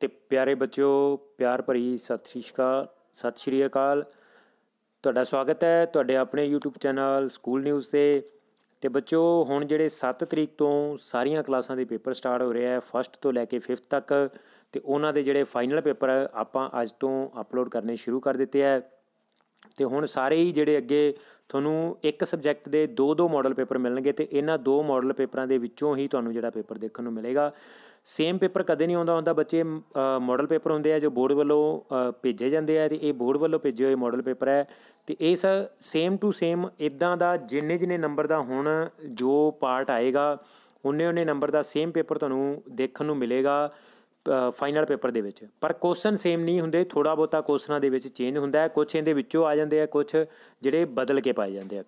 ਤੇ ਪਿਆਰੇ ਬੱਚਿਓ ਪਿਆਰ ਭਰੀ ਸਤਿ ਸ਼੍ਰੀ ਅਕਾਲ ਸਤਿ ਸ਼੍ਰੀ ਅਕਾਲ ਤੁਹਾਡਾ ਸਵਾਗਤ ਹੈ ਤੁਹਾਡੇ ਆਪਣੇ YouTube ਚੈਨਲ ਸਕੂਲ ਨਿਊਜ਼ ਤੇ ਤੇ ਬੱਚਿਓ ਹੁਣ ਜਿਹੜੇ 7 ਤਰੀਕ ਤੋਂ ਸਾਰੀਆਂ ਕਲਾਸਾਂ ਦੇ ਪੇਪਰ ਸਟਾਰਟ ਹੋ ਰਿਹਾ ਹੈ ਫਸਟ ਤੋਂ ਲੈ ਕੇ 5th ਤੱਕ ਤੇ ਉਹਨਾਂ ਦੇ ਜਿਹੜੇ ਫਾਈਨਲ ਪੇਪਰ ਆਪਾਂ ਅੱਜ ਤੋਂ ਅਪਲੋਡ ਕਰਨੇ ਸ਼ੁਰੂ ਕਰ ਦਿੱਤੇ ਹੈ ਤੇ ਹੁਣ ਸਾਰੇ ਹੀ ਜਿਹੜੇ ਅੱਗੇ ਤੁਹਾਨੂੰ ਇੱਕ ਸਬਜੈਕਟ ਦੇ ਦੋ ਦੋ ਮਾਡਲ ਪੇਪਰ ਮਿਲਣਗੇ ਤੇ ਇਹਨਾਂ ਦੋ ਮਾਡਲ ਪੇਪਰਾਂ ਦੇ ਵਿੱਚੋਂ ਹੀ ਤੁਹਾਨੂੰ ਜਿਹੜਾ ਪੇਪਰ ਦੇਖਣ ਨੂੰ ਮਿਲੇਗਾ ਸੇਮ ਪੇਪਰ ਕਦੇ ਨਹੀਂ ਆਉਂਦਾ ਹੁੰਦਾ ਬੱਚੇ ਮਾਡਲ ਪੇਪਰ ਹੁੰਦੇ ਆ ਜੋ ਬੋਰਡ ਵੱਲੋਂ ਭੇਜੇ ਜਾਂਦੇ ਆ ਤੇ ਇਹ ਬੋਰਡ ਵੱਲੋਂ ਭੇਜੇ ਹੋਏ ਮਾਡਲ ਪੇਪਰ ਹੈ ਤੇ ਇਹ ਸੇਮ ਟੂ ਸੇਮ ਇਦਾਂ ਦਾ ਜਿੰਨੇ ਜਿੰਨੇ ਨੰਬਰ ਦਾ ਹੁਣ ਜੋ ਪਾਰਟ ਆਏਗਾ ਉਹਨੇ ਉਹਨੇ ਨੰਬਰ ਦਾ ਸੇਮ ਪੇਪਰ ਤੁਹਾਨੂੰ ਦੇਖਣ ਨੂੰ ਮਿਲੇਗਾ ਫਾਈਨਲ ਪੇਪਰ ਦੇ ਵਿੱਚ ਪਰ ਕੁਐਸਚਨ ਸੇਮ ਨਹੀਂ ਹੁੰਦੇ ਥੋੜਾ ਬਹੁਤਾ ਕੁਐਸਚਨਾਂ ਦੇ ਵਿੱਚ ਚੇਂਜ ਹੁੰਦਾ ਹੈ ਕੁਝ ਇਹਦੇ ਵਿੱਚੋਂ ਆ ਜਾਂਦੇ ਆ ਕੁਝ ਜਿਹੜੇ ਬਦਲ ਕੇ ਪਾਏ ਜਾਂਦੇ ਆ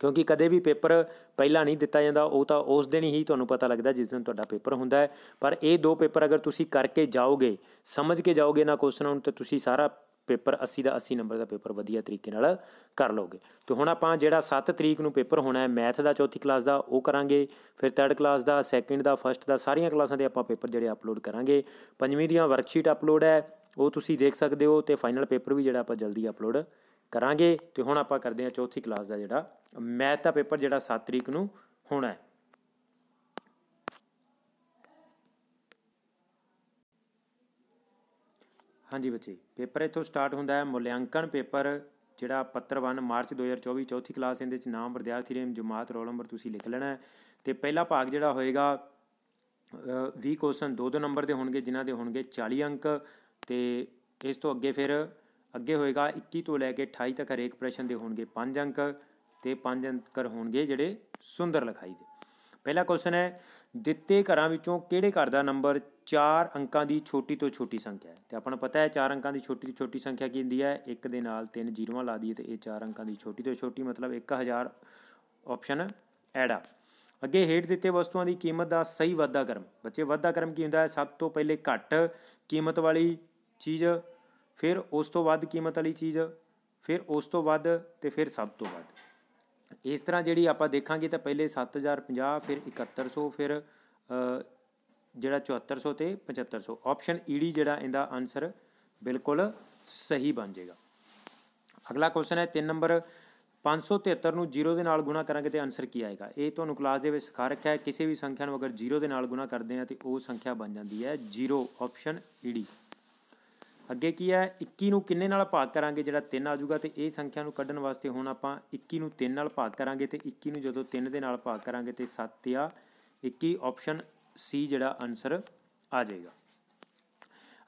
ਕਿਉਂਕਿ ਕਦੇ ਵੀ ਪੇਪਰ ਪਹਿਲਾਂ ਨਹੀਂ ਦਿੱਤਾ ਜਾਂਦਾ ਉਹ ਤਾਂ ਉਸ ਦਿਨ ਹੀ ਤੁਹਾਨੂੰ ਪਤਾ ਲੱਗਦਾ ਜਿਸ ਦਿਨ ਤੁਹਾਡਾ ਪੇਪਰ ਹੁੰਦਾ ਹੈ ਪਰ ਇਹ ਦੋ ਪੇਪਰ ਅਗਰ ਤੁਸੀਂ ਕਰਕੇ ਜਾਓਗੇ ਸਮਝ ਕੇ ਜਾਓਗੇ ਨਾ ਕੁਐਸਚਨਾਂ ਨੂੰ ਤਾਂ ਤੁਸੀਂ ਸਾਰਾ ਪੇਪਰ 80 ਦਾ 80 ਨੰਬਰ ਦਾ ਪੇਪਰ ਵਧੀਆ ਤਰੀਕੇ ਨਾਲ ਕਰ ਲੋਗੇ ਤੇ ਹੁਣ ਆਪਾਂ ਜਿਹੜਾ 7 ਤਰੀਕ ਨੂੰ ਪੇਪਰ ਹੋਣਾ ਹੈ ਮੈਥ ਦਾ ਚੌਥੀ ਕਲਾਸ ਦਾ ਉਹ ਕਰਾਂਗੇ ਫਿਰ ਥਰਡ ਕਲਾਸ ਦਾ 2nd ਦਾ 1st ਦਾ ਸਾਰੀਆਂ ਕਲਾਸਾਂ ਦੇ ਆਪਾਂ ਪੇਪਰ ਜਿਹੜੇ ਅਪਲੋਡ ਕਰਾਂਗੇ ਪੰਜਵੀਂ ਦੀਆਂ ਵਰਕਸ਼ੀਟ ਅਪਲੋਡ ਹੈ ਉਹ ਤੁਸੀਂ ਦੇਖ ਸਕਦੇ ਹੋ ਤੇ ਫਾਈਨਲ ਪੇਪਰ ਵੀ ਜਿਹੜਾ ਆਪਾਂ ਜਲਦੀ ਅਪਲੋਡ ਕਰਾਂਗੇ ਤੇ ਹੁਣ ਆਪਾਂ ਕਰਦੇ ਹਾਂ ਚੌਥੀ ਕਲਾਸ ਦਾ ਜਿਹੜਾ ਮੈਥ ਦਾ ਪੇਪਰ ਜਿਹੜਾ 7 ਤਰੀਕ ਨੂੰ ਹੋਣਾ ਹੈ ਹਾਂਜੀ ਬੱਚੇ ਪੇਪਰ ਇਥੋਂ ਸਟਾਰਟ ਹੁੰਦਾ ਹੈ ਮੁਲਿਆਂਕਣ ਪੇਪਰ ਜਿਹੜਾ ਪੱਤਰ 1 ਮਾਰਚ 2024 ਚੌਥੀ ਕਲਾਸ ਇਹਦੇ ਵਿੱਚ ਨਾਮ ਵਿਦਿਆਰਥੀ ਰੇਮ ਜਮਾਤ ਰੋਲ ਨੰਬਰ ਤੁਸੀਂ ਲਿਖ ਲੈਣਾ ਤੇ ਪਹਿਲਾ ਭਾਗ ਜਿਹੜਾ ਹੋਏਗਾ 20 ਕੁਐਸਚਨ ਦੋ ਦੋ ਨੰਬਰ ਦੇ ਹੋਣਗੇ ਜਿਨ੍ਹਾਂ ਦੇ ਹੋਣਗੇ 40 ਅੰਕ ਤੇ ਇਸ ਤੋਂ ਅੱਗੇ ਫਿਰ ਅੱਗੇ ਹੋਏਗਾ 21 ਤੋਂ ਲੈ ਕੇ 28 ਤੱਕ ਹਰੇਕ ਪ੍ਰਸ਼ਨ ਦੇ ਹੋਣਗੇ 5 ਅੰਕ ਤੇ 5 ਅੰਕਰ ਹੋਣਗੇ ਜਿਹੜੇ ਸੁੰਦਰ ਲਿਖਾਈ ਦੇ ਪਹਿਲਾ ਕੁਐਸਚਨ ਹੈ ਦਿੱਤੇ ਘਰਾਂ ਵਿੱਚੋਂ ਕਿਹੜੇ ਘਰ ਦਾ ਨੰਬਰ 4 ਅੰਕਾਂ ਦੀ ਛੋਟੀ ਤੋਂ ਛੋਟੀ ਸੰਖਿਆ ਹੈ ਤੇ ਆਪਾਂ ਨੂੰ ਪਤਾ ਹੈ 4 ਅੰਕਾਂ ਦੀ ਛੋਟੀ ਤੋਂ ਛੋਟੀ ਸੰਖਿਆ ਕੀ ਹੁੰਦੀ ਹੈ 1 ਦੇ ਨਾਲ 3 ਜ਼ੀਰੋਆਂ ਲਾ ਦਈਏ ਤੇ ਇਹ 4 ਅੰਕਾਂ ਦੀ ਛੋਟੀ ਤੋਂ ਛੋਟੀ ਮਤਲਬ 1000 ਆਪਸ਼ਨ ਐਡ ਆ ਅੱਗੇ ਹੇਠ ਦਿੱਤੇ ਵਸਤੂਆਂ ਦੀ ਕੀਮਤ ਦਾ ਸਹੀ ਵਾਧਾ ਕਰਮ ਬੱਚੇ ਵਾਧਾ ਕਰਮ ਕੀ ਹੁੰਦਾ ਹੈ ਸਭ ਤੋਂ ਪਹਿਲੇ ਘੱਟ ਕੀਮਤ ਵਾਲੀ ਚੀਜ਼ ਫਿਰ ਉਸ ਤੋਂ ਵੱਧ ਕੀਮਤ ਵਾਲੀ ਚੀਜ਼ ਫਿਰ ਉਸ ਤੋਂ ਵੱਧ ਤੇ ਫਿਰ ਸਭ ਤੋਂ ਵੱਧ ਇਸ ਤਰ੍ਹਾਂ ਜਿਹੜੀ ਆਪਾਂ ਦੇਖਾਂਗੇ ਤਾਂ ਪਹਿਲੇ 7050 ਫਿਰ 7100 ਫਿਰ ਜਿਹੜਾ 7400 ਤੇ 7500 ਆਪਸ਼ਨ ਈਡੀ ਜਿਹੜਾ ਇਹਦਾ ਆਨਸਰ ਬਿਲਕੁਲ ਸਹੀ ਬਣ ਜਾਏਗਾ ਅਗਲਾ ਕੁਐਸਚਨ ਹੈ 3 ਨੰਬਰ 573 ਨੂੰ 0 ਦੇ ਨਾਲ ਗੁਣਾ ਕਰਾਂਗੇ ਤੇ ਆਨਸਰ ਕੀ ਆਏਗਾ ਇਹ ਤੁਹਾਨੂੰ ਕਲਾਸ ਦੇ ਵਿੱਚ ਸਿਖਾ ਰੱਖਿਆ ਹੈ ਕਿਸੇ ਵੀ ਸੰਖਿਆ ਨੂੰ ਅਗਰ 0 ਦੇ ਨਾਲ ਗੁਣਾ ਕਰਦੇ ਆ ਤੇ ਉਹ ਸੰਖਿਆ ਬਣ ਜਾਂਦੀ ਹੈ 0 ਆਪਸ਼ਨ ਈਡੀ ਅੱਗੇ ਕੀ ਹੈ 21 ਨੂੰ ਕਿੰਨੇ ਨਾਲ ਭਾਗ ਕਰਾਂਗੇ ਜਿਹੜਾ 3 ਆ ਜਾਊਗਾ ਤੇ ਇਹ ਸੰਖਿਆ ਨੂੰ ਕੱਢਣ ਵਾਸਤੇ ਹੁਣ ਆਪਾਂ 21 ਨੂੰ 3 ਨਾਲ ਭਾਗ ਕਰਾਂਗੇ ਤੇ 21 ਨੂੰ ਜਦੋਂ 3 ਦੇ ਨਾਲ ਭਾਗ ਕਰਾਂਗੇ ਤੇ 7 ਆ 21 ਆਪਸ਼ਨ ਸੀ ਜਿਹੜਾ ਆਨਸਰ ਆ ਜਾਏਗਾ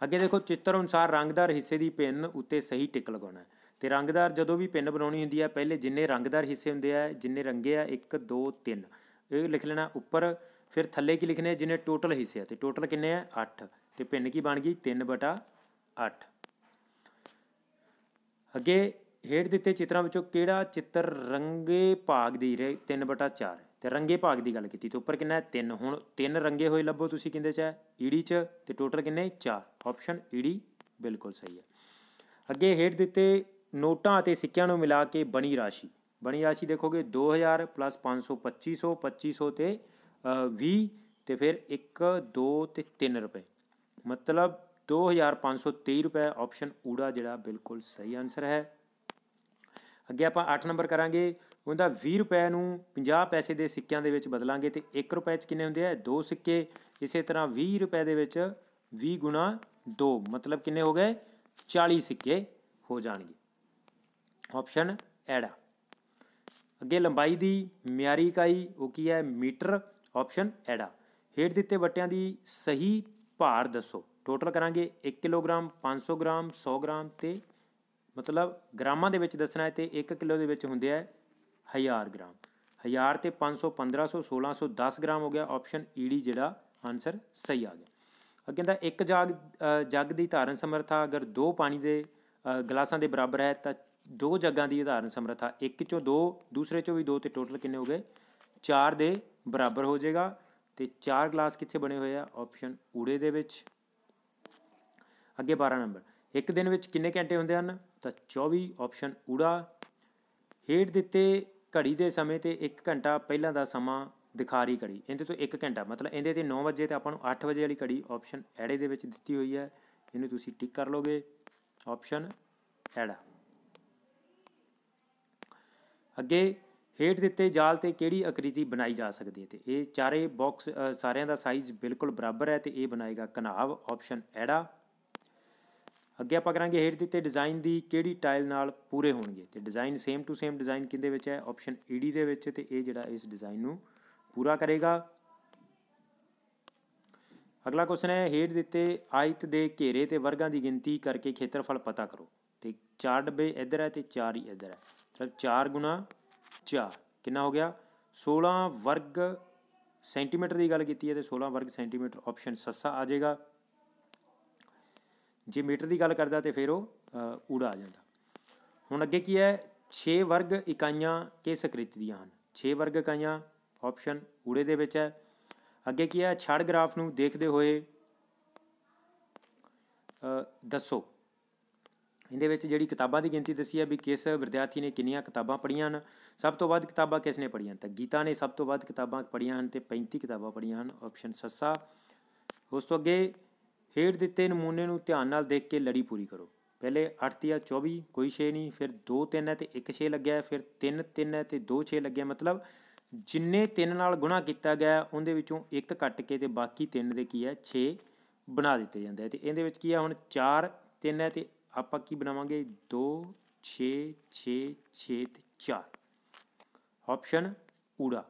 ਅੱਗੇ ਦੇਖੋ ਚਿੱਤਰ ਅਨੁਸਾਰ ਰੰਗਦਾਰ ਹਿੱਸੇ ਦੀ ਪਿੰਨ ਉੱਤੇ ਸਹੀ ਟਿਕ ਲਗਾਉਣਾ ਤੇ ਰੰਗਦਾਰ ਜਦੋਂ ਵੀ ਪਿੰਨ ਬਣਾਉਣੀ ਹੁੰਦੀ ਹੈ ਪਹਿਲੇ ਜਿੰਨੇ ਰੰਗਦਾਰ ਹਿੱਸੇ ਹੁੰਦੇ ਆ ਜਿੰਨੇ ਰੰਗੇ ਆ 1 2 3 ਇਹ ਲਿਖ ਲੈਣਾ ਉੱਪਰ ਫਿਰ ਥੱਲੇ ਕੀ ਲਿਖਨੇ ਜਿੰਨੇ ਟੋਟਲ ਹਿੱਸੇ ਆ ਤੇ ਟੋਟਲ ਕਿੰਨੇ ਆ 8 ਤੇ ਪਿੰਨ ਕੀ ਬਣ ਗਈ 3 8 8 ਅੱਗੇ ਹੇਠ ਦਿੱਤੇ ਚਿੱਤਰਾਂ ਵਿੱਚੋਂ ਕਿਹੜਾ ਚਿੱਤਰ ਰੰਗੇ ਭਾਗ ਦੀ 3/4 ਤੇ ਰੰਗੇ ਭਾਗ ਦੀ ਗੱਲ ਕੀਤੀ ਤੇ ਉੱਪਰ ਕਿੰਨਾ ਹੈ 3 ਹੁਣ 3 ਰੰਗੇ ਹੋਏ ਲੱਭੋ ਤੁਸੀਂ ਕਿੰਦੇ ਚ ਹੈ ਈਡੀ ਚ ਤੇ ਟੋਟਲ ਕਿੰਨੇ 4 ਆਪਸ਼ਨ ਈਡੀ ਬਿਲਕੁਲ ਸਹੀ ਹੈ ਅੱਗੇ ਹੇਠ ਦਿੱਤੇ ਨੋਟਾਂ ਅਤੇ ਸਿੱਕਿਆਂ ਨੂੰ ਮਿਲਾ ਕੇ ਬਣੀ ਰਾਸ਼ੀ ਬਣੀ ਰਾਸ਼ੀ ਦੇਖੋਗੇ 2000 500 2500 2500 ਤੇ 20 ਤੇ ਫਿਰ 1 2 ਤੇ 3 ਰੁਪਏ ਮਤਲਬ 2530 ਰੁਪਏ ਆਪਸ਼ਨ ਊੜਾ ਜਿਹੜਾ ਬਿਲਕੁਲ ਸਹੀ ਆਨਸਰ ਹੈ ਅੱਗੇ ਆਪਾਂ 8 ਨੰਬਰ ਕਰਾਂਗੇ ਉਹਦਾ 20 ਰੁਪਏ ਨੂੰ 50 ਪੈਸੇ ਦੇ ਸਿੱਕਿਆਂ ਦੇ ਵਿੱਚ ਬਦਲਾਂਗੇ ਤੇ 1 ਰੁਪਏ 'ਚ ਕਿੰਨੇ ਹੁੰਦੇ ਆ ਦੋ ਸਿੱਕੇ ਇਸੇ ਤਰ੍ਹਾਂ 20 ਰੁਪਏ ਦੇ ਵਿੱਚ 20 ਗੁਣਾ 2 ਮਤਲਬ ਕਿੰਨੇ ਹੋ ਗਏ 40 ਸਿੱਕੇ ਹੋ ਜਾਣਗੇ ਆਪਸ਼ਨ ਐੜਾ ਅੱਗੇ ਲੰਬਾਈ ਦੀ ਮਿਆਰੀ ਇਕਾਈ ਉਹ ਕੀ ਹੈ ਮੀਟਰ ਆਪਸ਼ਨ ਐੜਾ ਹੇਠ ਦਿੱਤੇ ਵਟਿਆਂ ਦੀ ਸਹੀ ਭਾਰ ਦੱਸੋ ਟੋਟਲ ਕਰਾਂਗੇ 1 ਕਿਲੋਗ੍ਰਾਮ 500 ਗ੍ਰਾਮ 100 ਗ੍ਰਾਮ ਤੇ ਮਤਲਬ ਗ੍ਰਾਮਾਂ ਦੇ ਵਿੱਚ ਦੱਸਣਾ ਹੈ ਤੇ 1 ਕਿਲੋ ਦੇ ਵਿੱਚ ਹੁੰਦੇ ਹੈ 1000 ਗ੍ਰਾਮ 1000 ਤੇ 500 1500 1600 10 ਗ੍ਰਾਮ ਹੋ ਗਿਆ ਆਪਸ਼ਨ ਈਡੀ e ਜਿਹੜਾ ਆਨਸਰ ਸਹੀ ਆ ਗਿਆ ਅੱਗੇ ਦਾ ਇੱਕ ਜਗ ਜਗ ਦੀ ਧਾਰਨ ਸਮਰੱਥਾ ਅਗਰ ਦੋ ਪਾਣੀ ਦੇ ਗਲਾਸਾਂ ਦੇ ਬਰਾਬਰ ਹੈ ਤਾਂ ਦੋ ਜਗਾਂ ਦੀ ਧਾਰਨ ਸਮਰੱਥਾ ਇੱਕ ਚੋਂ ਦੋ ਦੂਸਰੇ ਚੋਂ ਵੀ ਦੋ ਤੇ ਟੋਟਲ ਕਿੰਨੇ ਹੋ ਗਏ ਚਾਰ ਦੇ ਬਰਾਬਰ ਹੋ ਜਾਏਗਾ ਤੇ ਚਾਰ ਗਲਾਸ ਕਿੱਥੇ ਬਣੇ ਹੋਏ ਆ ਆਪਸ਼ਨ ਊੜੇ ਦੇ ਵਿੱਚ ਅੱਗੇ 12 ਨੰਬਰ ਇੱਕ ਦਿਨ ਵਿੱਚ ਕਿੰਨੇ ਘੰਟੇ ਹੁੰਦੇ ਹਨ ਤਾਂ 24 ਆਪਸ਼ਨ ਊੜਾ ਹੇਡ ਦਿੱਤੇ ਘੜੀ ਦੇ ਸਮੇਂ ਤੇ 1 ਘੰਟਾ ਪਹਿਲਾਂ ਦਾ ਸਮਾਂ ਦਿਖਾ ਰਹੀ ਘੜੀ ਇਹਦੇ ਤੋਂ 1 ਘੰਟਾ ਮਤਲਬ ਇਹਦੇ ਤੇ 9 ਵਜੇ ਤੇ ਆਪਾਂ ਨੂੰ 8 ਵਜੇ ਵਾਲੀ ਘੜੀ ਆਪਸ਼ਨ ਐੜੇ ਦੇ ਵਿੱਚ ਦਿੱਤੀ ਹੋਈ ਹੈ ਇਹਨੂੰ ਤੁਸੀਂ ਟਿਕ ਕਰ ਲੋਗੇ ਆਪਸ਼ਨ ਐੜਾ ਅੱਗੇ ਹੇਠ ਦਿੱਤੇ ਜਾਲ ਤੇ ਕਿਹੜੀ ਆਕ੍ਰਿਤੀ ਬਣਾਈ ਜਾ ਸਕਦੀ ਹੈ ਤੇ ਇਹ ਚਾਰੇ ਬਾਕਸ ਸਾਰਿਆਂ ਦਾ ਸਾਈਜ਼ ਬਿਲਕੁਲ ਬਰਾਬਰ ਹੈ ਤੇ ਇਹ ਬਣਾਏਗਾ ਕਨਾਵ ਆਪਸ਼ਨ ਐੜਾ ਅੱਗੇ ਆਪਾਂ ਕਰਾਂਗੇ ਹੇਠ ਦਿੱਤੇ ਡਿਜ਼ਾਈਨ ਦੀ ਕਿਹੜੀ ਟਾਈਲ ਨਾਲ ਪੂਰੇ ਹੋਣਗੇ ਤੇ design same to same design ਕਿੰਦੇ ਵਿੱਚ ਹੈ ਆਪਸ਼ਨ ਈਡੀ e ਦੇ ਵਿੱਚ ਤੇ ਇਹ ਜਿਹੜਾ ਇਸ ਡਿਜ਼ਾਈਨ ਨੂੰ ਪੂਰਾ ਕਰੇਗਾ ਅਗਲਾ ਕੁਐਸਚਨ ਹੈ ਹੇਠ ਦਿੱਤੇ ਆਇਤ ਦੇ ਘੇਰੇ ਤੇ ਵਰਗਾਂ ਦੀ ਗਿਣਤੀ ਕਰਕੇ ਖੇਤਰਫਲ ਪਤਾ ਕਰੋ ਤੇ 4 ਡੱਬੇ ਇੱਧਰ ਹੈ ਤੇ 4 ਹੀ ਇੱਧਰ ਹੈ ਮਤਲਬ 4 ਗੁਣਾ 4 ਕਿੰਨਾ ਹੋ ਗਿਆ 16 ਵਰਗ ਸੈਂਟੀਮੀਟਰ ਦੀ ਗੱਲ ਕੀਤੀ ਹੈ ਤੇ 16 ਵਰਗ ਸੈਂਟੀਮੀਟਰ ਆਪਸ਼ਨ ਸੱਸਾ ਆ ਜਾਏਗਾ ਜੇ ਮੀਟਰ ਦੀ ਗੱਲ ਕਰਦਾ ਤੇ ਫਿਰ ਉਹ ਊੜਾ ਆ ਜਾਂਦਾ ਹੁਣ ਅੱਗੇ ਕੀ ਹੈ 6 ਵਰਗ ਇਕਾਈਆਂ ਕਿਸ ਕ੍ਰਿਤ ਦੀਆਂ ਹਨ 6 ਵਰਗ ਇਕਾਈਆਂ ਆਪਸ਼ਨ ਊੜੇ ਦੇ ਵਿੱਚ ਹੈ ਅੱਗੇ ਕੀ ਹੈ ਛੜ ਗ੍ਰਾਫ ਨੂੰ ਦੇਖਦੇ ਹੋਏ ਦੱਸੋ ਇਹਦੇ ਵਿੱਚ ਜਿਹੜੀ ਕਿਤਾਬਾਂ ਦੀ ਗਿਣਤੀ ਦੱਸੀ ਹੈ ਵੀ ਕਿਸ ਵਿਦਿਆਰਥੀ ਨੇ ਕਿੰਨੀਆਂ ਕਿਤਾਬਾਂ ਪੜ੍ਹੀਆਂ ਹਨ ਸਭ ਤੋਂ ਵੱਧ ਕਿਤਾਬਾਂ ਕਿਸ ਨੇ ਪੜ੍ਹੀਆਂ ਤਾਂ ਗੀਤਾ ਨੇ ਸਭ ਤੋਂ ਵੱਧ ਕਿਤਾਬਾਂ ਪੜ੍ਹੀਆਂ ਹਨ ਤੇ 35 ਕਿਤਾਬਾਂ ਪੜ੍ਹੀਆਂ ਹਨ ਆਪਸ਼ਨ ਸੱਸਾ ਉਸ ਤੋਂ ਅੱਗੇ ਹੇਠ ਦਿੱਤੇ ਨਮੂਨੇ ਨੂੰ ਧਿਆਨ ਨਾਲ ਦੇਖ ਕੇ ਲੜੀ ਪੂਰੀ ਕਰੋ ਪਹਿਲੇ 8 ਤੀਆ 24 ਕੋਈ 6 ਨਹੀਂ ਫਿਰ 2 3 ਹੈ ਤੇ 1 6 ਲੱਗਿਆ ਫਿਰ 3 3 ਹੈ ਤੇ 2 6 ਲੱਗਿਆ ਮਤਲਬ ਜਿੰਨੇ 3 ਨਾਲ ਗੁਣਾ ਕੀਤਾ ਗਿਆ ਉਹਦੇ ਵਿੱਚੋਂ 1 ਕੱਟ ਕੇ ਤੇ ਬਾਕੀ 3 ਦੇ ਕੀ ਹੈ 6 ਬਣਾ ਦਿੱਤੇ ਜਾਂਦੇ ਤੇ ਇਹਦੇ ਵਿੱਚ ਕੀ ਹੈ ਹੁਣ 4 3 ਹੈ ਤੇ ਆਪਾਂ ਕੀ ਬਣਾਵਾਂਗੇ 2 6 6 6 ਤੇ 4 ਆਪਸ਼ਨ ਊੜਾ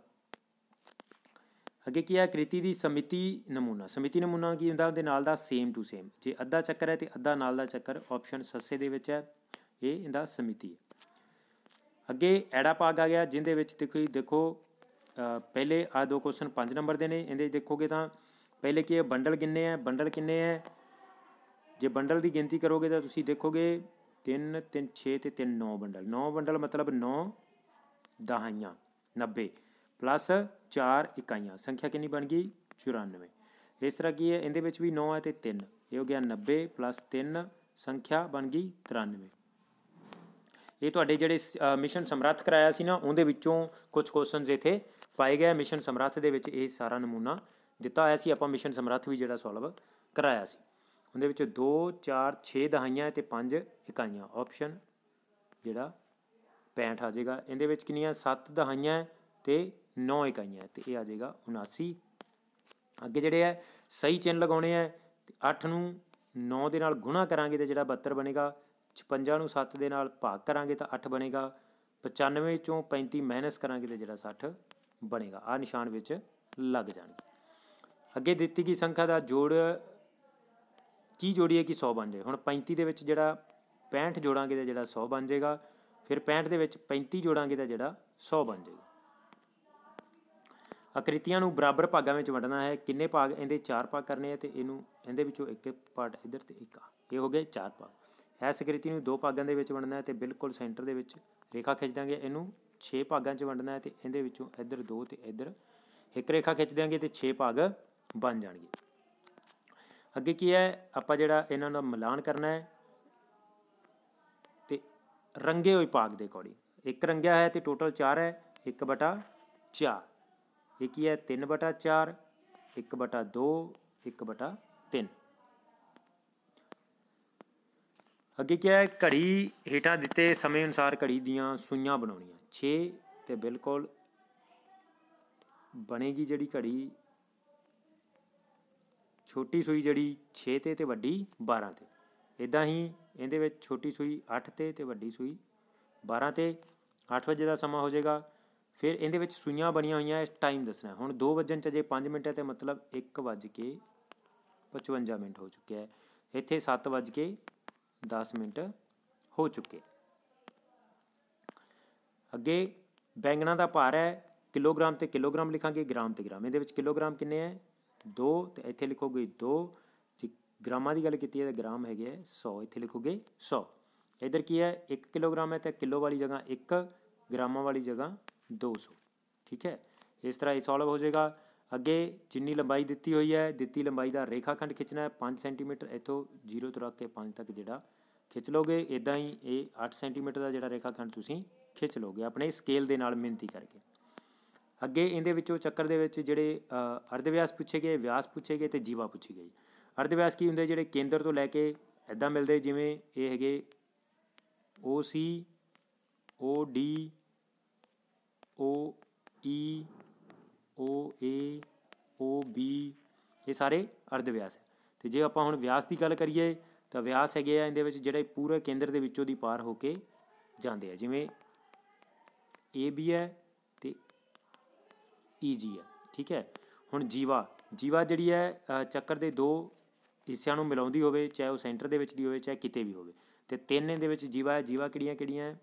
ਅੱਗੇ ਕੀ ਹੈ ਕ੍ਰਿਤੀ ਦੀ ਸਮਿਤੀ ਨਮੂਨਾ ਸਮਿਤੀ ਨਮੂਨਾ ਕੀ ਹੁੰਦਾ ਉਹਦੇ ਨਾਲ ਦਾ ਸੇਮ ਟੂ ਸੇਮ ਜੇ ਅੱਧਾ ਚੱਕਰ ਹੈ ਤੇ ਅੱਧਾ ਨਾਲ ਦਾ ਚੱਕਰ ਆਪਸ਼ਨ ਸੱਸੇ ਦੇ ਵਿੱਚ ਹੈ ਇਹ ਇਹਦਾ ਸਮਿਤੀ ਹੈ ਅੱਗੇ ਐੜਾ ਪਾਗ ਆ ਗਿਆ ਜਿੰਦੇ ਵਿੱਚ ਦੇਖੋ ਦੇਖੋ ਪਹਿਲੇ ਆ ਦੋ ਕੁਐਸਚਨ 5 ਨੰਬਰ ਦੇ ਨੇ ਇਹਦੇ ਦੇਖੋਗੇ ਤਾਂ ਪਹਿਲੇ ਕੀ ਹੈ ਬੰਡਲ ਕਿੰਨੇ ਹੈ ਬੰਡਲ ਕਿੰਨੇ ਹੈ ਜੇ ਬੰਡਲ ਦੀ ਗਿਣਤੀ ਕਰੋਗੇ ਤਾਂ ਤੁਸੀਂ ਦੇਖੋਗੇ 3 3 6 ਤੇ 3 9 ਬੰਡਲ 9 ਬੰਡਲ ਮਤਲਬ 9 ਦਹਾਈਆਂ 90 ਪਲੱਸ 4 ਇਕਾਈਆਂ ਸੰਖਿਆ ਕਿੰਨੀ ਬਣ ਗਈ 94 ਇਸ ਤਰ੍ਹਾਂ ਕੀ ਹੈ ਇਹਦੇ ਵਿੱਚ ਵੀ 9 ਹੈ ਤੇ 3 ਇਹ ਹੋ ਗਿਆ 90 ਪਲੱਸ 3 ਸੰਖਿਆ ਬਣ ਗਈ 93 ਇਹ ਤੁਹਾਡੇ ਜਿਹੜੇ ਮਿਸ਼ਨ ਸਮਰੱਥ ਕਰਾਇਆ ਸੀ ਨਾ ਉਹਦੇ ਵਿੱਚੋਂ ਕੁਝ ਕੁਐਸਚਨਸ ਇਥੇ ਪਾਏ ਗਏ ਮਿਸ਼ਨ ਸਮਰੱਥ ਦੇ ਵਿੱਚ ਇਹ ਸਾਰਾ ਨਮੂਨਾ ਦਿੱਤਾ ਹੋਇਆ ਸੀ ਆਪਾਂ ਮਿਸ਼ਨ ਸਮਰੱਥ ਵੀ ਜਿਹੜਾ ਸੋਲਵ ਕਰਾਇਆ ਸੀ ਉਹਦੇ ਵਿੱਚ 2 4 6 ਦਹਾਈਆਂ ਤੇ 5 ਇਕਾਈਆਂ ਆਪਸ਼ਨ ਜਿਹੜਾ 65 ਆ ਜਾਏਗਾ ਇਹਦੇ ਵਿੱਚ ਕਿੰਨੀਆਂ 7 ਦਹਾਈਆਂ ਤੇ 9 ਇਕਾਈਆਂ ਤੇ ਇਹ ਆ ਜਾਏਗਾ 79 ਅੱਗੇ ਜਿਹੜੇ ਹੈ ਸਹੀ ਚਿੰਨ ਲਗਾਉਣੇ ਹੈ 8 ਨੂੰ 9 ਦੇ ਨਾਲ ਗੁਣਾ ਕਰਾਂਗੇ ਤੇ ਜਿਹੜਾ 72 ਬਣੇਗਾ 56 ਨੂੰ 7 ਦੇ ਨਾਲ ਭਾਗ ਕਰਾਂਗੇ ਤਾਂ 8 ਬਣੇਗਾ 95 ਚੋਂ 35 ਮਾਈਨਸ ਕਰਾਂਗੇ ਤੇ ਜਿਹੜਾ 60 ਬਣੇਗਾ ਆ ਨਿਸ਼ਾਨ ਵਿੱਚ ਲੱਗ ਜਾਣਗੇ ਅੱਗੇ ਦਿੱਤੀ ਗਈ ਸੰਖਿਆ ਦਾ ਜੋੜ ਕੀ ਜੋੜੀਏ ਕਿ 100 ਬਣ ਜਾਏ ਹੁਣ 35 ਦੇ ਵਿੱਚ ਜਿਹੜਾ 65 ਜੋੜਾਂਗੇ ਤਾਂ ਜਿਹੜਾ 100 ਬਣ ਜਾਏਗਾ ਫਿਰ 65 ਦੇ ਵਿੱਚ 35 ਜੋੜਾਂਗੇ ਤਾਂ ਜਿਹੜਾ 100 ਬਣ ਜਾਏਗਾ ਆਕ੍ਰਿਤੀਆਂ ਨੂੰ ਬਰਾਬਰ ਭਾਗਾਂ ਵਿੱਚ ਵੰਡਣਾ ਹੈ ਕਿੰਨੇ ਭਾਗ ਇਹਦੇ ਚਾਰ ਭਾਗ ਕਰਨੇ ਆ ਤੇ ਇਹਨੂੰ ਇਹਦੇ ਵਿੱਚੋਂ ਇੱਕ ਪਾਰਟ ਇਧਰ ਤੇ ਇੱਕ ਆ ਇਹ ਹੋ ਗਏ ਚਾਰ ਭਾਗ ਇਸ ਆਕ੍ਰਿਤੀ ਨੂੰ ਦੋ ਭਾਗਾਂ ਦੇ ਵਿੱਚ ਵੰਡਣਾ ਹੈ ਤੇ ਬਿਲਕੁਲ ਸੈਂਟਰ ਦੇ ਵਿੱਚ ਰੇਖਾ ਖਿੱਚ ਦਾਂਗੇ ਇਹਨੂੰ 6 ਭਾਗਾਂ 'ਚ ਵੰਡਣਾ ਹੈ ਤੇ ਇਹਦੇ ਵਿੱਚੋਂ ਇੱਧਰ ਦੋ ਤੇ ਇੱਧਰ ਇੱਕ ਰੇਖਾ ਖਿੱਚ ਦਾਂਗੇ ਤੇ 6 ਭਾਗ ਬਣ ਜਾਣਗੇ ਅੱਗੇ ਕੀ ਹੈ ਆਪਾਂ ਜਿਹੜਾ ਇਹਨਾਂ ਦਾ ਮਿਲਾਨ ਕਰਨਾ ਹੈ ਤੇ ਰੰਗੇ ਹੋਏ ਭਾਗ ਦੇ ਅਕੋਰਡਿੰਗ ਇੱਕ ਰੰਗਿਆ ਹੈ ਤੇ ਟੋਟਲ 4 ਹੈ 1 4 ਇਹ ਕੀ ਹੈ 3 4 1 2 1 3 ਅੱਗੇ ਕੀ ਹੈ ਘੜੀ ਹੀਟਾ ਦਿੱਤੇ ਸਮੇਂ ਅਨੁਸਾਰ ਘੜੀ ਦੀਆਂ ਸੂਈਆਂ ਬਣਾਉਣੀਆਂ 6 ਤੇ ਬਿਲਕੁਲ ਬਣੇਗੀ ਜਿਹੜੀ ਘੜੀ ਛੋਟੀ ਸੂਈ ਜਿਹੜੀ 6 ਤੇ ਤੇ ਵੱਡੀ 12 ਤੇ ਇਦਾਂ ਹੀ ਇਹਦੇ ਵਿੱਚ ਛੋਟੀ ਸੂਈ 8 ਤੇ ਤੇ ਵੱਡੀ ਸੂਈ 12 ਤੇ 8 ਵਜੇ ਦਾ ਸਮਾਂ ਹੋ ਜਾਏਗਾ ਫਿਰ ਇਹਦੇ ਵਿੱਚ ਸੂਈਆਂ ਬਣੀਆਂ ਹੋਈਆਂ ਇਸ ਟਾਈਮ ਦੱਸਣਾ ਹੁਣ 2 ਵਜਣ ਚ ਜੇ 5 ਮਿੰਟ ਹੈ ਤੇ ਮਤਲਬ 1 ਵਜ ਕੇ 55 ਮਿੰਟ ਹੋ ਚੁੱਕਿਆ ਹੈ ਇੱਥੇ 7 ਵਜ ਕੇ 10 ਮਿੰਟ ਹੋ ਚੁੱਕੇ ਅੱਗੇ ਬੈਂਗਣਾ ਦਾ ਭਾਰ ਹੈ ਕਿਲੋਗ੍ਰਾਮ ਤੇ ਕਿਲੋਗ੍ਰਾਮ ਲਿਖਾਂਗੇ ਗ੍ਰਾਮ ਤੇ ਗ੍ਰਾਮ ਇਹਦੇ ਵਿੱਚ ਕਿਲੋਗ੍ਰਾਮ ਕਿੰਨੇ ਹੈ 2 ਤੇ ਇੱਥੇ ਲਿਖੋਗੇ 2 ਜੇ ਗ੍ਰਾਮਾਂ ਦੀ ਗੱਲ ਕੀਤੀ ਹੈ ਤਾਂ ਗ੍ਰਾਮ ਹੈਗੇ 100 ਇੱਥੇ ਲਿਖੋਗੇ 100 ਇਧਰ ਕੀ ਹੈ 1 ਕਿਲੋਗ੍ਰਾਮ ਹੈ ਤਾਂ ਕਿਲੋ ਵਾਲੀ ਜਗ੍ਹਾ 1 ਗ੍ਰਾਮਾਂ ਵਾਲੀ ਜਗ੍ਹਾ 200 ਠੀਕ ਹੈ ਇਸ ਤਰ੍ਹਾਂ ਇਹ ਸੋਲਵ ਹੋ ਜਾਏਗਾ ਅੱਗੇ ਜਿੰਨੀ ਲੰਬਾਈ ਦਿੱਤੀ ਹੋਈ ਹੈ ਦਿੱਤੀ ਲੰਬਾਈ ਦਾ ਰੇਖਾਖੰਡ ਖਿੱਚਣਾ ਹੈ 5 ਸੈਂਟੀਮੀਟਰ ਇੱਥੋਂ 0 ਤੋਂ ਰੱਖ ਕੇ 5 ਤੱਕ ਜਿਹੜਾ ਖਿੱਚ ਲੋਗੇ ਇਦਾਂ ਹੀ ਇਹ 8 ਸੈਂਟੀਮੀਟਰ ਦਾ ਜਿਹੜਾ ਰੇਖਾਖੰਡ ਤੁਸੀਂ ਖਿੱਚ ਲੋਗੇ ਆਪਣੇ ਸਕੇਲ ਦੇ ਨਾਲ ਮਿਹਨਤੀ ਕਰਕੇ ਅੱਗੇ ਇਹਦੇ ਵਿੱਚੋਂ ਚੱਕਰ ਦੇ ਵਿੱਚ ਜਿਹੜੇ ਅਰਧ ਵਿਆਸ ਪੁੱਛੇ ਗਏ ਵਿਆਸ ਪੁੱਛੇ ਗਏ ਤੇ ਜੀਵਾ ਪੁੱਛੀ ਗਈ ਅਰਧ ਵਿਆਸ ਕੀ ਹੁੰਦੇ ਜਿਹੜੇ ਕੇਂਦਰ ਤੋਂ ਲੈ ਕੇ ਇਦਾਂ ਮਿਲਦੇ ਜਿਵੇਂ ਇਹ ਹੈਗੇ OC OD O E O A O B ਇਹ ਸਾਰੇ ਅਰਧ ਵਿਆਸ ਹੈ ਤੇ ਜੇ ਆਪਾਂ ਹੁਣ ਵਿਆਸ ਦੀ ਗੱਲ ਕਰੀਏ ਤਾਂ ਵਿਆਸ ਹੈਗੇ ਆ ਇਹਦੇ ਵਿੱਚ ਜਿਹੜੇ ਪੂਰੇ ਕੇਂਦਰ ਦੇ ਵਿੱਚੋਂ ਦੀ ਪਾਰ ਹੋ ਕੇ ਜਾਂਦੇ ਆ ਜਿਵੇਂ ਏ ਬੀ ਹੈ ਤੇ ਈ ਜੀ ਹੈ ਠੀਕ ਹੈ ਹੁਣ ਜੀਵਾ ਜੀਵਾ ਜਿਹੜੀ ਹੈ ਚੱਕਰ ਦੇ ਦੋ ਹਿੱਸਿਆਂ ਨੂੰ ਮਿਲਾਉਂਦੀ ਹੋਵੇ ਚਾਹੇ ਉਹ ਸੈਂਟਰ ਦੇ ਵਿੱਚ ਦੀ ਹੋਵੇ ਚਾਹੇ ਕਿਤੇ ਵੀ ਹੋਵੇ ਤੇ ਤਿੰਨ ਦੇ ਵਿੱਚ ਜੀਵਾ ਹੈ ਜੀਵਾ ਕਿਹੜੀਆਂ ਕਿਹੜੀਆਂ ਹੈ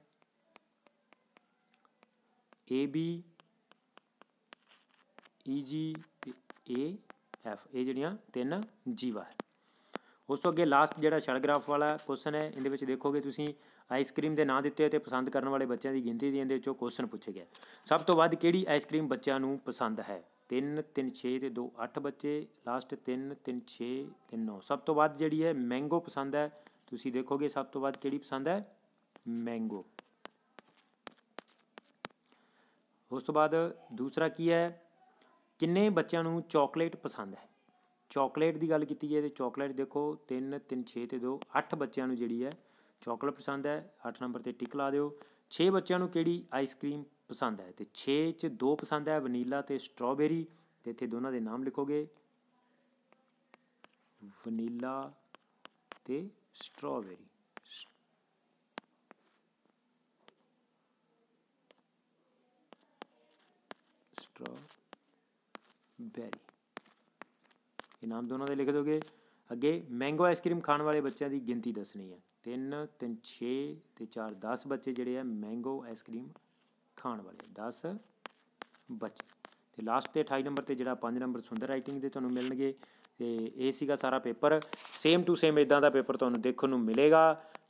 ਏ ਬੀ ਈ ਜੀ ਏ ਐਫ ਇਹ ਜਿਹੜੀਆਂ ਤਿੰਨ ਜੀਵਾ ਹੈ ਉਸ ਤੋਂ ਅੱਗੇ ਲਾਸਟ ਜਿਹੜਾ ਛਲਗ੍ਰਾਫ ਵਾਲਾ ਕੁਐਸਚਨ ਹੈ ਇਹਦੇ ਵਿੱਚ ਦੇਖੋਗੇ ਤੁਸੀਂ ਆਈਸਕ੍ਰੀਮ ਦੇ ਨਾਂ ਦਿੱਤੇ ਹੋਏ ਤੇ ਪਸੰਦ ਕਰਨ ਵਾਲੇ ਬੱਚਿਆਂ ਦੀ ਗਿਣਤੀ ਦੀ ਇਹਦੇ ਵਿੱਚੋਂ ਕੁਐਸਚਨ ਪੁੱਛਿਆ ਗਿਆ ਸਭ ਤੋਂ ਵੱਧ ਕਿਹੜੀ ਆਈਸਕ੍ਰੀਮ ਬੱਚਿਆਂ ਨੂੰ ਪਸੰਦ ਹੈ 3 3 6 ਤੇ 2 8 ਬੱਚੇ ਲਾਸਟ 3 3 6 ਤੇ 9 ਸਭ ਤੋਂ ਵੱਧ ਜਿਹੜੀ ਹੈ ਮੈਂਗੋ ਪਸੰਦ ਹੈ ਤੁਸੀਂ ਦੇਖੋਗੇ ਸਭ ਤੋਂ ਵੱਧ ਕਿਹੜੀ ਪਸੰਦ ਹੈ ਮੈਂਗੋ ਉਸ ਤੋਂ ਬਾਅਦ ਦੂਸਰਾ ਕੀ ਹੈ ਕਿੰਨੇ ਬੱਚਿਆਂ ਨੂੰ ਚਾਕਲੇਟ ਪਸੰਦ ਹੈ ਚਾਕਲੇਟ ਦੀ ਗੱਲ ਕੀਤੀ ਜੇ ਤੇ ਚਾਕਲੇਟ ਦੇਖੋ 3 3 6 ਤੇ 2 8 ਬੱਚਿਆਂ ਨੂੰ ਜਿਹੜੀ ਹੈ ਚਾਕਲੇਟ ਪਸੰਦ ਹੈ 8 ਨੰਬਰ ਤੇ ਟਿਕ ਲਾ ਦਿਓ 6 ਬੱਚਿਆਂ ਨੂੰ ਕਿਹੜੀ ਆਈਸਕ੍ਰੀਮ ਪਸੰਦ ਹੈ ਤੇ 6 ਚ 2 ਪਸੰਦ ਹੈ ਵਨੀਲਾ ਤੇ ਸਟ੍ਰਾਬੇਰੀ ਤੇ ਇੱਥੇ ਦੋਨਾਂ ਦੇ ਨਾਮ ਲਿਖੋਗੇ ਵਨੀਲਾ ਤੇ ਸਟ੍ਰਾਬੇਰੀ ਬੈਰੀ ਇਹ ਨਾਮ ਦੋਨਾਂ ਦੇ ਲਿਖ ਦੋਗੇ ਅੱਗੇ ਮੈਂਗੋ ਆਈਸਕ੍ਰੀਮ ਖਾਣ ਵਾਲੇ ਬੱਚਿਆਂ ਦੀ ਗਿਣਤੀ ਦੱਸਣੀ ਹੈ 3 3 6 ਤੇ 4 10 ਬੱਚੇ ਜਿਹੜੇ ਆ ਮੈਂਗੋ ਆਈਸਕ੍ਰੀਮ ਖਾਣ ਵਾਲੇ 10 ਬੱਚੇ ਤੇ ਲਾਸਟ ਤੇ 28 ਨੰਬਰ ਤੇ ਜਿਹੜਾ 5 ਨੰਬਰ ਸੁੰਦਰ ਰਾਈਟਿੰਗ ਦੇ ਤੁਹਾਨੂੰ ਮਿਲਣਗੇ ਤੇ ਇਹ ਸੀਗਾ ਸਾਰਾ ਪੇਪਰ ਸੇਮ ਟੂ ਸੇਮ ਇਦਾਂ ਦਾ ਪੇਪਰ ਤੁਹਾਨੂੰ ਦੇਖਣ ਨੂੰ ਮਿਲੇਗਾ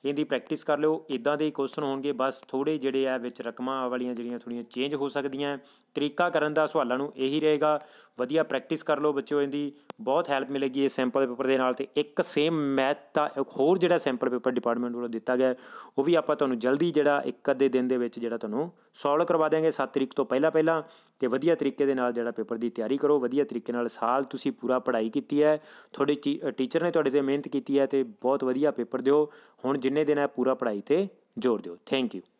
ਇਹਦੀ ਪ੍ਰੈਕਟਿਸ ਕਰ ਲਿਓ ਇਦਾਂ ਦੇ ਕੁਐਸਚਨ ਹੋਣਗੇ ਬਸ ਥੋੜੇ ਜਿਹੜੇ ਆ ਵਿੱਚ ਰਕਮਾਂ ਵਾਲੀਆਂ ਜਿਹੜੀਆਂ ਥੋੜੀਆਂ ਚੇਂਜ ਹੋ ਸਕਦੀਆਂ ਤਰੀਕਾ ਕਰਨ ਦਾ ਸਵਾਲਾਂ ਨੂੰ ਇਹੀ ਰਹੇਗਾ ਵਧੀਆ ਪ੍ਰੈਕਟਿਸ ਕਰ ਲਓ ਬੱਚਿਓ ਇਹਦੀ ਬਹੁਤ ਹੈਲਪ ਮਿਲੇਗੀ ਇਹ ਸੈਂਪਲ ਪੇਪਰ ਦੇ ਨਾਲ ਤੇ ਇੱਕ ਸੇਮ ਮੈਥ ਦਾ ਇੱਕ ਹੋਰ ਜਿਹੜਾ ਸੈਂਪਲ ਪੇਪਰ ਡਿਪਾਰਟਮੈਂਟ ਵੱਲੋਂ ਦਿੱਤਾ ਗਿਆ ਉਹ ਵੀ ਆਪਾਂ ਤੁਹਾਨੂੰ ਜਲਦੀ ਜਿਹੜਾ ਇੱਕ ਅੱਧੇ ਦਿਨ ਦੇ ਵਿੱਚ ਜਿਹੜਾ ਤੁਹਾਨੂੰ ਸੋਲਵ ਕਰਵਾ ਦੇਾਂਗੇ 7 ਤਰੀਕ ਤੋਂ ਪਹਿਲਾਂ ਪਹਿਲਾਂ ਤੇ ਵਧੀਆ ਤਰੀਕੇ ਦੇ ਨਾਲ ਜਿਹੜਾ ਪੇਪਰ ਦੀ ਤਿਆਰੀ ਕਰੋ ਵਧੀਆ ਤਰੀਕੇ ਨਾਲ ਸਾਲ ਤੁਸੀਂ ਪੂਰਾ ਪੜ੍ਹਾਈ ਕੀਤੀ ਹੈ ਤੁਹਾਡੇ ਟੀਚਰ ਨੇ ਤੁਹਾਡੇ ਤੇ ਮਿਹਨਤ ਕੀਤੀ ਹੈ ਤੇ ਬਹੁਤ ਵਧੀਆ ਪੇਪਰ ਦਿਓ ਹੁਣ ਜਿੰਨੇ ਦਿਨ ਹੈ ਪੂਰਾ ਪੜ੍ਹਾਈ ਤੇ ਜ਼ੋਰ ਦਿਓ ਥੈਂਕ ਯੂ